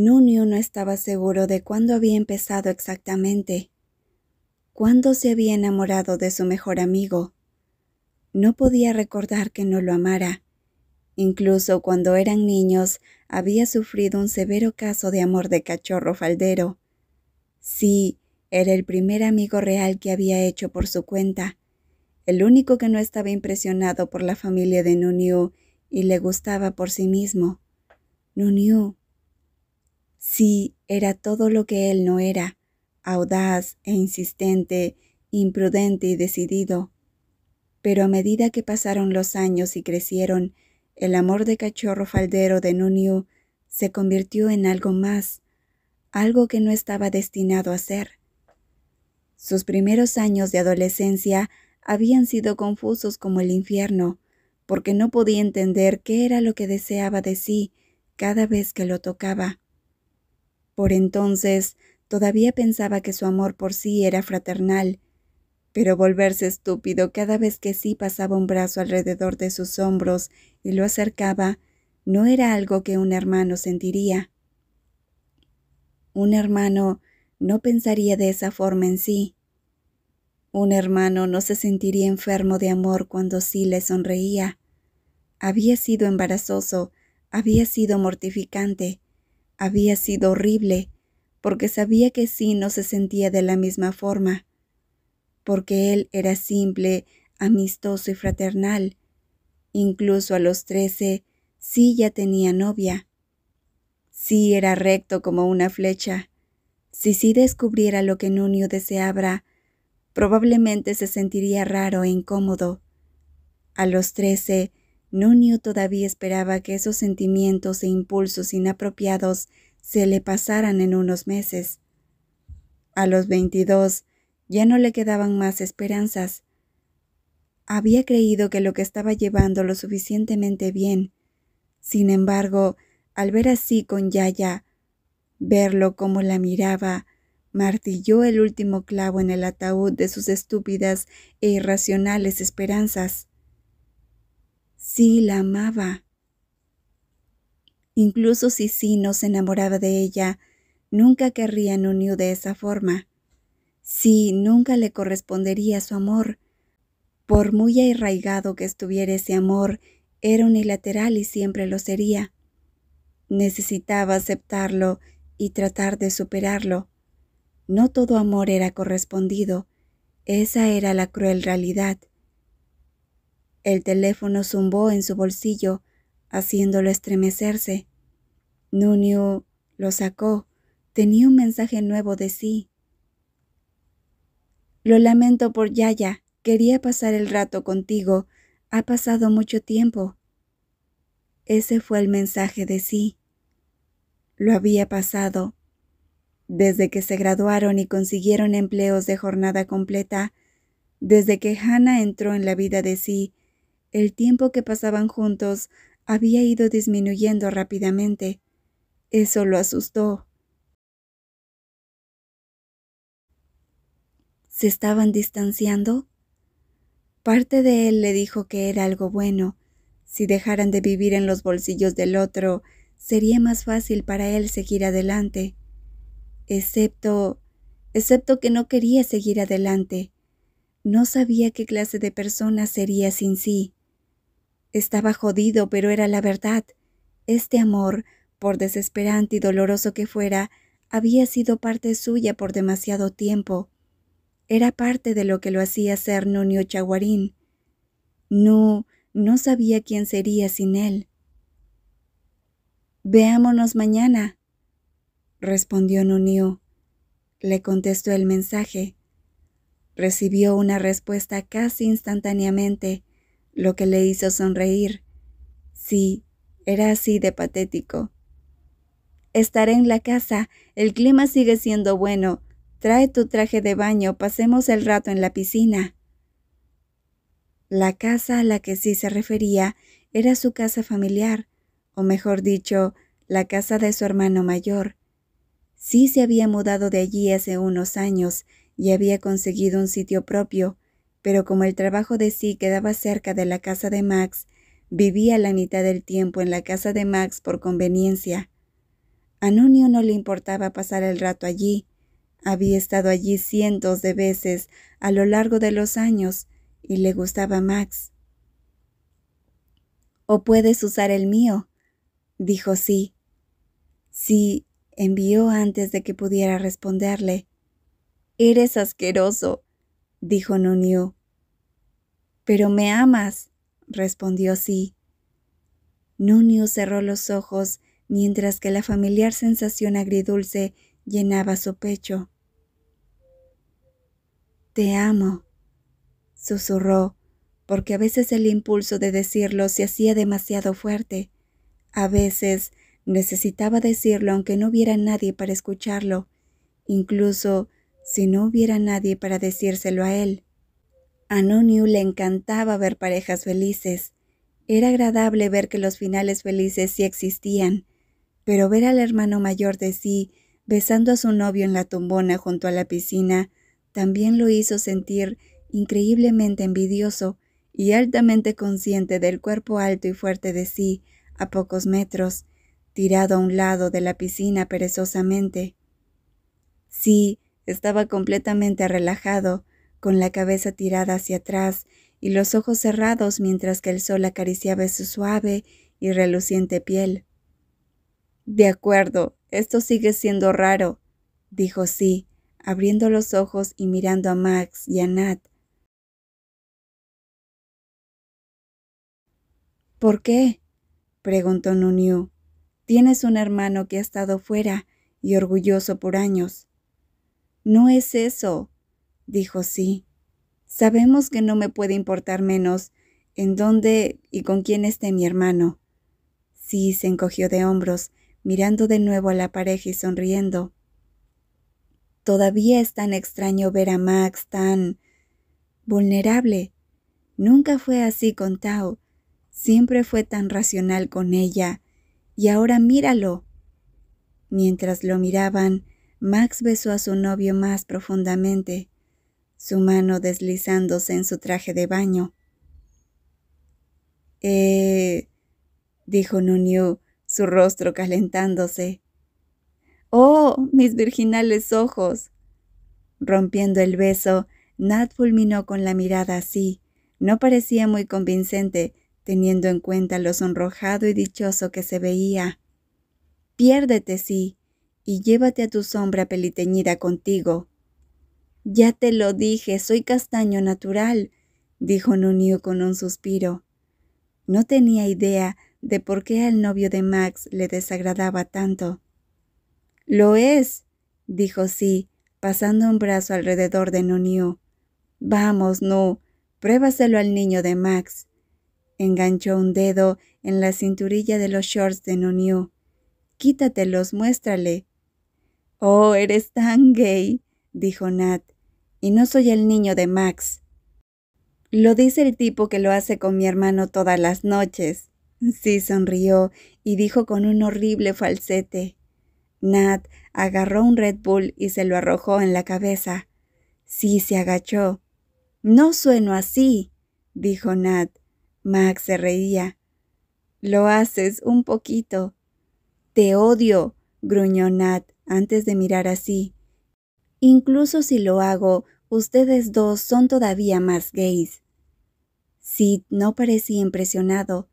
Nunio no estaba seguro de cuándo había empezado exactamente, cuándo se había enamorado de su mejor amigo. No podía recordar que no lo amara. Incluso cuando eran niños había sufrido un severo caso de amor de cachorro faldero. Sí, era el primer amigo real que había hecho por su cuenta, el único que no estaba impresionado por la familia de Nuniu y le gustaba por sí mismo. Nuniu, Sí, era todo lo que él no era, audaz e insistente, imprudente y decidido. Pero a medida que pasaron los años y crecieron, el amor de cachorro faldero de Nuniu se convirtió en algo más, algo que no estaba destinado a ser. Sus primeros años de adolescencia habían sido confusos como el infierno, porque no podía entender qué era lo que deseaba de sí cada vez que lo tocaba. Por entonces todavía pensaba que su amor por sí era fraternal, pero volverse estúpido cada vez que sí pasaba un brazo alrededor de sus hombros y lo acercaba, no era algo que un hermano sentiría. Un hermano no pensaría de esa forma en sí. Un hermano no se sentiría enfermo de amor cuando sí le sonreía. Había sido embarazoso, había sido mortificante, había sido horrible, porque sabía que sí no se sentía de la misma forma, porque él era simple, amistoso y fraternal. Incluso a los trece, sí ya tenía novia. Sí era recto como una flecha. Si sí descubriera lo que Nunio deseaba, probablemente se sentiría raro e incómodo. A los trece, Nunio todavía esperaba que esos sentimientos e impulsos inapropiados se le pasaran en unos meses. A los 22 ya no le quedaban más esperanzas. Había creído que lo que estaba llevando lo suficientemente bien. Sin embargo, al ver así con Yaya, verlo como la miraba, martilló el último clavo en el ataúd de sus estúpidas e irracionales esperanzas. Sí la amaba. Incluso si sí no se enamoraba de ella, nunca querrían unir de esa forma. Sí, nunca le correspondería su amor. Por muy arraigado que estuviera ese amor, era unilateral y siempre lo sería. Necesitaba aceptarlo y tratar de superarlo. No todo amor era correspondido. Esa era la cruel realidad. El teléfono zumbó en su bolsillo, haciéndolo estremecerse. Nunio lo sacó. Tenía un mensaje nuevo de sí. Lo lamento por Yaya. Quería pasar el rato contigo. Ha pasado mucho tiempo. Ese fue el mensaje de sí. Lo había pasado. Desde que se graduaron y consiguieron empleos de jornada completa, desde que Hannah entró en la vida de sí el tiempo que pasaban juntos había ido disminuyendo rápidamente. Eso lo asustó. ¿Se estaban distanciando? Parte de él le dijo que era algo bueno. Si dejaran de vivir en los bolsillos del otro, sería más fácil para él seguir adelante. Excepto... excepto que no quería seguir adelante. No sabía qué clase de persona sería sin sí. Estaba jodido, pero era la verdad. Este amor, por desesperante y doloroso que fuera, había sido parte suya por demasiado tiempo. Era parte de lo que lo hacía ser Nunio Chaguarín. No, no sabía quién sería sin él. Veámonos mañana, respondió Nunio. Le contestó el mensaje. Recibió una respuesta casi instantáneamente lo que le hizo sonreír. Sí, era así de patético. Estaré en la casa, el clima sigue siendo bueno. Trae tu traje de baño, pasemos el rato en la piscina. La casa a la que sí se refería era su casa familiar, o mejor dicho, la casa de su hermano mayor. Sí se había mudado de allí hace unos años y había conseguido un sitio propio, pero como el trabajo de sí quedaba cerca de la casa de Max, vivía la mitad del tiempo en la casa de Max por conveniencia. A Nunio no le importaba pasar el rato allí. Había estado allí cientos de veces a lo largo de los años y le gustaba Max. ¿O puedes usar el mío? dijo sí. Sí, envió antes de que pudiera responderle. Eres asqueroso, dijo Nunio. Pero me amas, respondió sí. Nunio cerró los ojos mientras que la familiar sensación agridulce llenaba su pecho. Te amo, susurró, porque a veces el impulso de decirlo se hacía demasiado fuerte. A veces necesitaba decirlo aunque no hubiera nadie para escucharlo, incluso si no hubiera nadie para decírselo a él. A le encantaba ver parejas felices. Era agradable ver que los finales felices sí existían, pero ver al hermano mayor de sí besando a su novio en la tumbona junto a la piscina también lo hizo sentir increíblemente envidioso y altamente consciente del cuerpo alto y fuerte de sí a pocos metros, tirado a un lado de la piscina perezosamente. Sí, estaba completamente relajado, con la cabeza tirada hacia atrás y los ojos cerrados mientras que el sol acariciaba su suave y reluciente piel. De acuerdo, esto sigue siendo raro, dijo sí, abriendo los ojos y mirando a Max y a Nat. ¿Por qué? preguntó Nunu. Tienes un hermano que ha estado fuera y orgulloso por años. No es eso, dijo sí. Sabemos que no me puede importar menos en dónde y con quién esté mi hermano. Sí se encogió de hombros, mirando de nuevo a la pareja y sonriendo. Todavía es tan extraño ver a Max tan vulnerable. Nunca fue así con Tao. Siempre fue tan racional con ella. Y ahora míralo. Mientras lo miraban, Max besó a su novio más profundamente su mano deslizándose en su traje de baño. Eh, dijo Nunyu, su rostro calentándose. ¡Oh, mis virginales ojos! Rompiendo el beso, Nat fulminó con la mirada así. No parecía muy convincente, teniendo en cuenta lo sonrojado y dichoso que se veía. Piérdete, sí, y llévate a tu sombra peliteñida contigo. Ya te lo dije, soy castaño natural, dijo Nunio con un suspiro. No tenía idea de por qué al novio de Max le desagradaba tanto. Lo es, dijo sí, pasando un brazo alrededor de Nunio. Vamos, no, pruébaselo al niño de Max. Enganchó un dedo en la cinturilla de los shorts de Nunio. Quítatelos, muéstrale. Oh, eres tan gay, dijo Nat y no soy el niño de Max. Lo dice el tipo que lo hace con mi hermano todas las noches. Sí sonrió y dijo con un horrible falsete. Nat agarró un Red Bull y se lo arrojó en la cabeza. Sí se agachó. No sueno así, dijo Nat. Max se reía. Lo haces un poquito. Te odio, gruñó Nat antes de mirar así. Incluso si lo hago, ustedes dos son todavía más gays. Sid no parecía impresionado.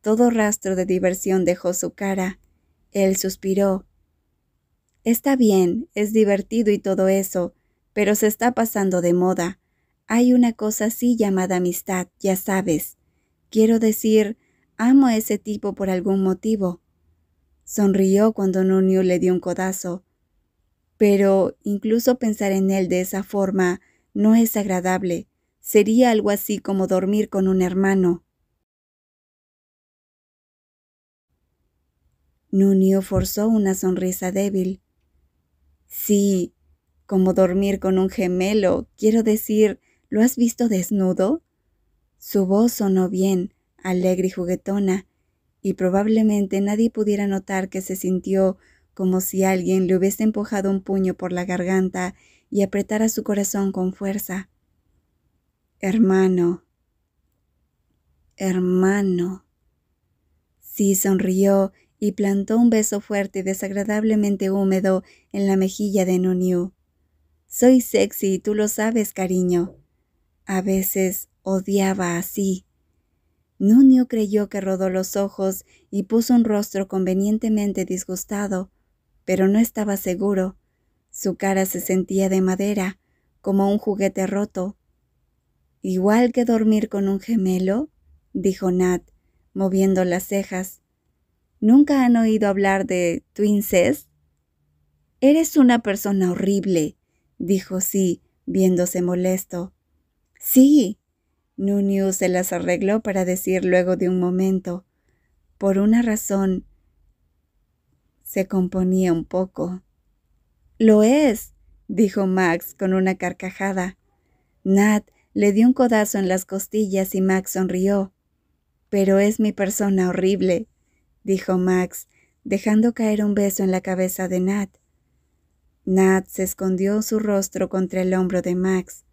Todo rastro de diversión dejó su cara. Él suspiró. Está bien, es divertido y todo eso, pero se está pasando de moda. Hay una cosa así llamada amistad, ya sabes. Quiero decir, amo a ese tipo por algún motivo. Sonrió cuando Nunio le dio un codazo pero incluso pensar en él de esa forma no es agradable. Sería algo así como dormir con un hermano. Nunio forzó una sonrisa débil. Sí, como dormir con un gemelo, quiero decir, ¿lo has visto desnudo? Su voz sonó bien, alegre y juguetona, y probablemente nadie pudiera notar que se sintió como si alguien le hubiese empujado un puño por la garganta y apretara su corazón con fuerza. Hermano. Hermano. Sí sonrió y plantó un beso fuerte y desagradablemente húmedo en la mejilla de Nuniu. Soy sexy y tú lo sabes, cariño. A veces odiaba así. Nuniu creyó que rodó los ojos y puso un rostro convenientemente disgustado, pero no estaba seguro. Su cara se sentía de madera, como un juguete roto. Igual que dormir con un gemelo, dijo Nat, moviendo las cejas. ¿Nunca han oído hablar de Twinses? Eres una persona horrible, dijo sí, viéndose molesto. Sí. Núñez se las arregló para decir luego de un momento. Por una razón, se componía un poco. Lo es, dijo Max con una carcajada. Nat le dio un codazo en las costillas y Max sonrió. Pero es mi persona horrible, dijo Max, dejando caer un beso en la cabeza de Nat. Nat se escondió su rostro contra el hombro de Max.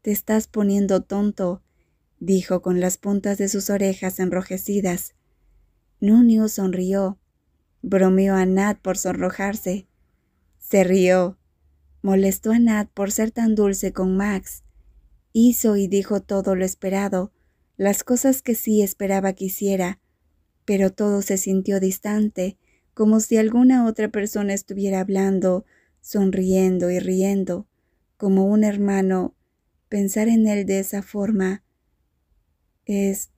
Te estás poniendo tonto, dijo con las puntas de sus orejas enrojecidas. Nunio sonrió bromeó a Nat por sonrojarse. Se rió. Molestó a Nat por ser tan dulce con Max. Hizo y dijo todo lo esperado, las cosas que sí esperaba que hiciera, pero todo se sintió distante, como si alguna otra persona estuviera hablando, sonriendo y riendo, como un hermano. Pensar en él de esa forma es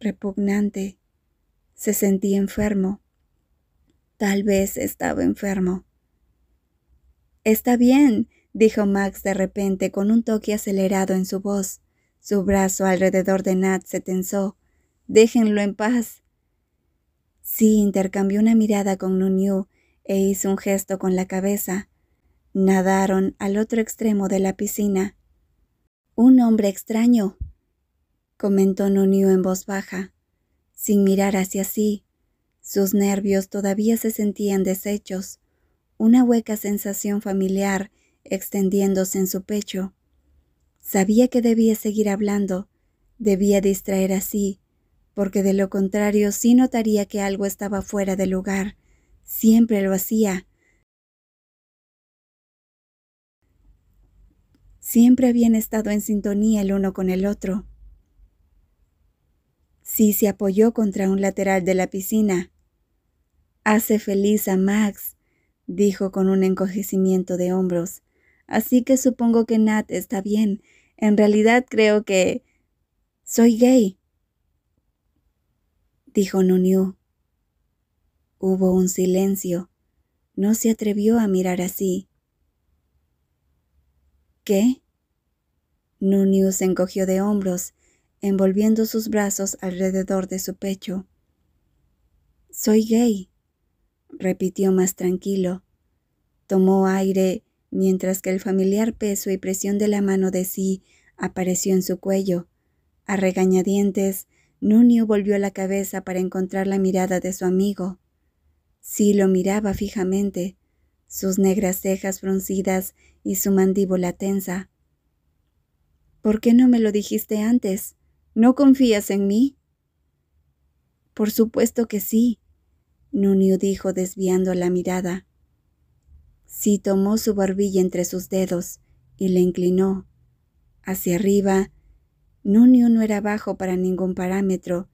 repugnante. Se sentía enfermo. Tal vez estaba enfermo. Está bien, dijo Max de repente con un toque acelerado en su voz. Su brazo alrededor de Nat se tensó. Déjenlo en paz. Sí intercambió una mirada con Nunyu e hizo un gesto con la cabeza. Nadaron al otro extremo de la piscina. Un hombre extraño, comentó Nunyu en voz baja, sin mirar hacia sí. Sus nervios todavía se sentían deshechos, una hueca sensación familiar extendiéndose en su pecho. Sabía que debía seguir hablando, debía distraer así, porque de lo contrario sí notaría que algo estaba fuera de lugar. Siempre lo hacía. Siempre habían estado en sintonía el uno con el otro se apoyó contra un lateral de la piscina. Hace feliz a Max, dijo con un encogecimiento de hombros. Así que supongo que Nat está bien. En realidad creo que... Soy gay, dijo Nuniu. Hubo un silencio. No se atrevió a mirar así. ¿Qué? Nuniu se encogió de hombros envolviendo sus brazos alrededor de su pecho. Soy gay, repitió más tranquilo. Tomó aire mientras que el familiar peso y presión de la mano de sí apareció en su cuello. A regañadientes, Nunio volvió la cabeza para encontrar la mirada de su amigo. Sí lo miraba fijamente, sus negras cejas fruncidas y su mandíbula tensa. ¿Por qué no me lo dijiste antes? ¿No confías en mí? Por supuesto que sí, Nunio dijo desviando la mirada. Sí tomó su barbilla entre sus dedos y la inclinó. Hacia arriba, Nunio no era bajo para ningún parámetro,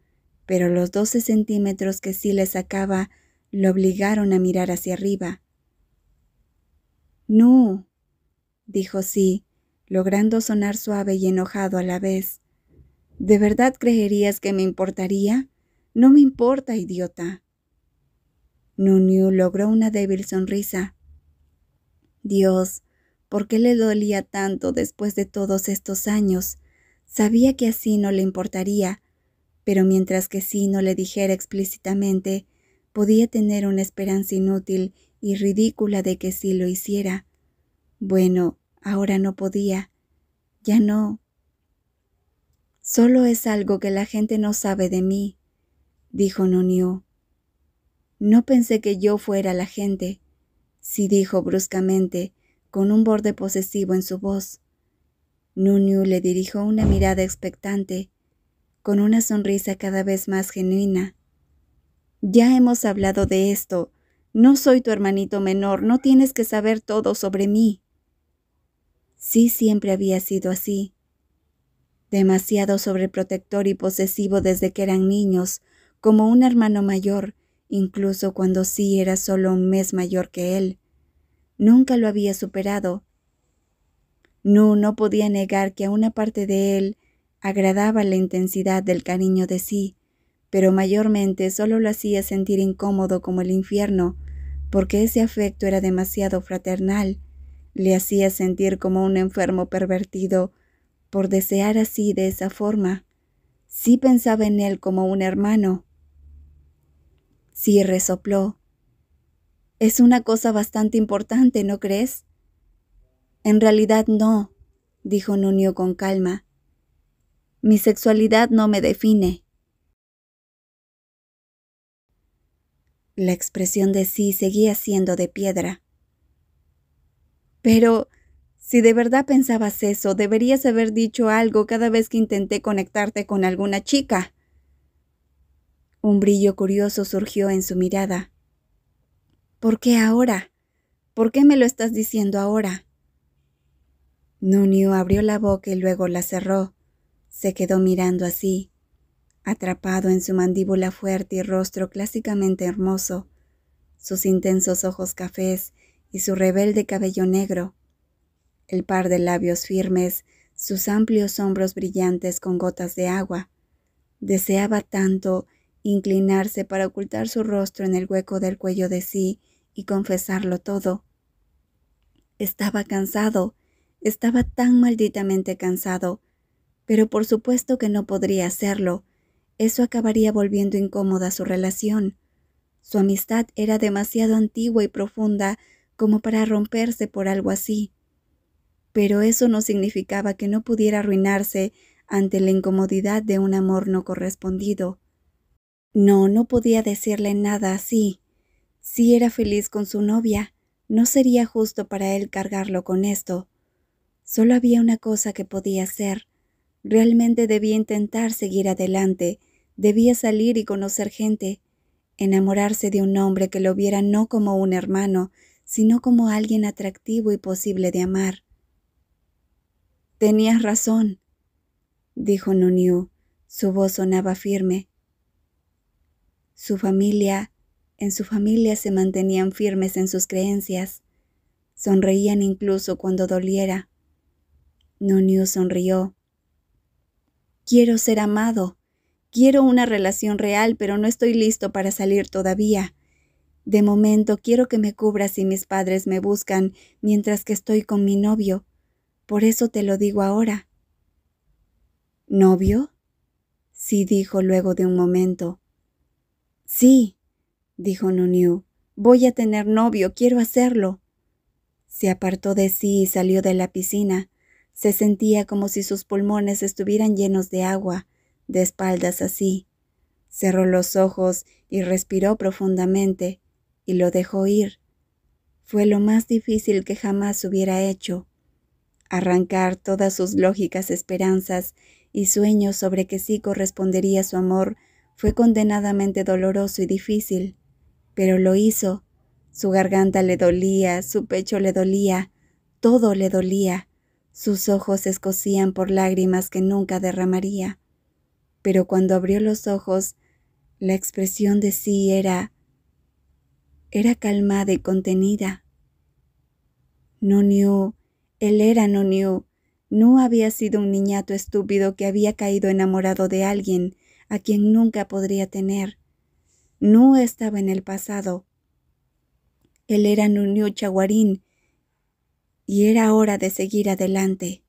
pero los doce centímetros que sí le sacaba lo obligaron a mirar hacia arriba. No, dijo sí, logrando sonar suave y enojado a la vez. ¿De verdad creerías que me importaría? No me importa, idiota. Nunu logró una débil sonrisa. Dios, ¿por qué le dolía tanto después de todos estos años? Sabía que así no le importaría, pero mientras que sí no le dijera explícitamente, podía tener una esperanza inútil y ridícula de que sí lo hiciera. Bueno, ahora no podía. Ya no, Solo es algo que la gente no sabe de mí, dijo Nonio. No pensé que yo fuera la gente, sí dijo bruscamente, con un borde posesivo en su voz. Nunu le dirigió una mirada expectante, con una sonrisa cada vez más genuina. Ya hemos hablado de esto. No soy tu hermanito menor, no tienes que saber todo sobre mí. Sí siempre había sido así demasiado sobreprotector y posesivo desde que eran niños, como un hermano mayor, incluso cuando sí era solo un mes mayor que él. Nunca lo había superado. Nu no podía negar que a una parte de él agradaba la intensidad del cariño de sí, pero mayormente solo lo hacía sentir incómodo como el infierno, porque ese afecto era demasiado fraternal, le hacía sentir como un enfermo pervertido por desear así de esa forma. Sí pensaba en él como un hermano. Sí resopló. Es una cosa bastante importante, ¿no crees? En realidad no, dijo Nunio con calma. Mi sexualidad no me define. La expresión de sí seguía siendo de piedra. Pero si de verdad pensabas eso, deberías haber dicho algo cada vez que intenté conectarte con alguna chica. Un brillo curioso surgió en su mirada. ¿Por qué ahora? ¿Por qué me lo estás diciendo ahora? Nunio abrió la boca y luego la cerró. Se quedó mirando así, atrapado en su mandíbula fuerte y rostro clásicamente hermoso, sus intensos ojos cafés y su rebelde cabello negro el par de labios firmes, sus amplios hombros brillantes con gotas de agua. Deseaba tanto inclinarse para ocultar su rostro en el hueco del cuello de sí y confesarlo todo. Estaba cansado, estaba tan malditamente cansado, pero por supuesto que no podría hacerlo. Eso acabaría volviendo incómoda su relación. Su amistad era demasiado antigua y profunda como para romperse por algo así pero eso no significaba que no pudiera arruinarse ante la incomodidad de un amor no correspondido. No, no podía decirle nada así. Si era feliz con su novia, no sería justo para él cargarlo con esto. Solo había una cosa que podía hacer. Realmente debía intentar seguir adelante, debía salir y conocer gente, enamorarse de un hombre que lo viera no como un hermano, sino como alguien atractivo y posible de amar. Tenías razón, dijo Nuniu. Su voz sonaba firme. Su familia, en su familia se mantenían firmes en sus creencias. Sonreían incluso cuando doliera. Nuniu sonrió. Quiero ser amado. Quiero una relación real, pero no estoy listo para salir todavía. De momento quiero que me cubras si mis padres me buscan mientras que estoy con mi novio por eso te lo digo ahora. ¿Novio? Sí, dijo luego de un momento. Sí, dijo Nuniu. Voy a tener novio, quiero hacerlo. Se apartó de sí y salió de la piscina. Se sentía como si sus pulmones estuvieran llenos de agua, de espaldas así. Cerró los ojos y respiró profundamente, y lo dejó ir. Fue lo más difícil que jamás hubiera hecho arrancar todas sus lógicas esperanzas y sueños sobre que sí correspondería su amor fue condenadamente doloroso y difícil, pero lo hizo. Su garganta le dolía, su pecho le dolía, todo le dolía. Sus ojos se escocían por lágrimas que nunca derramaría. Pero cuando abrió los ojos, la expresión de sí era era calmada y contenida. No New él era no No había sido un niñato estúpido que había caído enamorado de alguien a quien nunca podría tener. No estaba en el pasado. Él era Nunyu Chaguarín y era hora de seguir adelante.